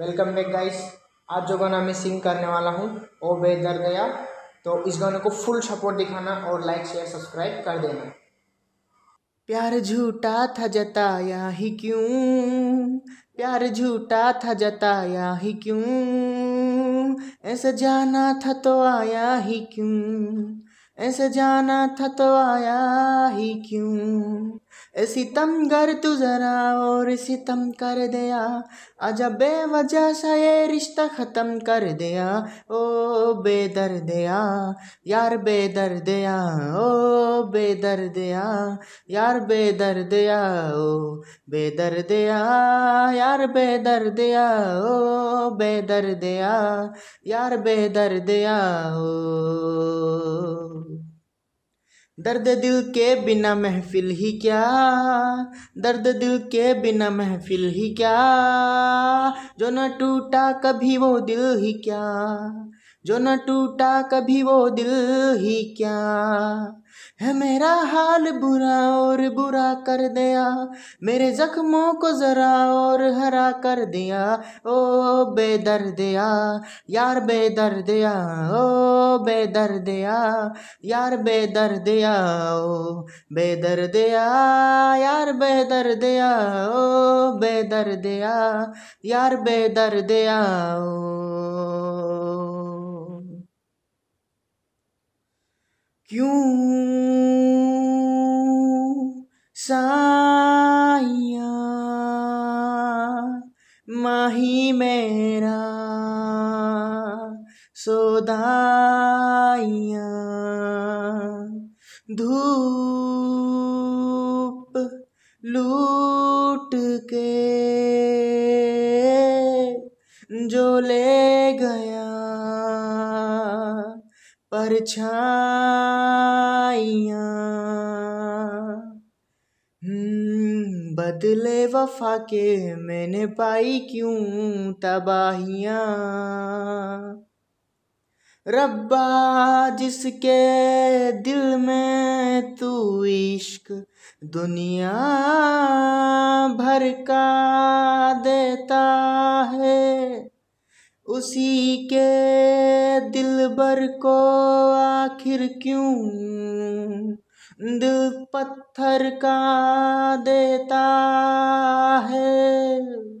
welcome back guys आज जो गाना मैं सिंग करने वाला हूँ वो बेदर गया तो इस गाने को फुल सपोर्ट दिखाना और लाइक शेयर सब्सक्राइब कर देना प्यार झूठा था जताया ही क्यों प्यार झूठा था जताया ही क्यों ऐसे जाना था तो आया ही क्यों ऐसे जाना था तो आया ही क्यों सितम कर तू जरा और सितम कर दिया आजा बेवजह सा ये रिश्ता ख़त्म कर दिया ओ बेदर दिया यार बेदर दिया ओ बेदर दिया यार बेदर दिया ओ बेदर दिया यार बेदर दिया ओ बेदर दिया यार बेदर दिया ओ दर्द दिल के बिना महफिल ही क्या दर्द दिल के बिना महफिल ही क्या जो न टूटा कभी वो दिल ही क्या जो न टूटा कभी वो दिल ही क्या है मेरा हाल बुरा और बुरा कर दिया मेरे जख्मों को ज़रा और हरा कर दिया ओ बेदर दिया यार बेदर दिया ओ बेदर दिया यार बेदर दिया ओ बेदर दिया यार बेदर दिया ओ बेदर दिया यार बेदर दिया ओ क्यों साया माही मेरा सोदाया धूप लूट के जो ले गया परछाइया हम्म, बदले वफा के मैंने पाई क्यों तबाहियाँ रब्बा जिसके दिल में तू इश्क दुनिया भर का देता है उसी के दिल भर को आखिर क्यों दिल पत्थर का देता है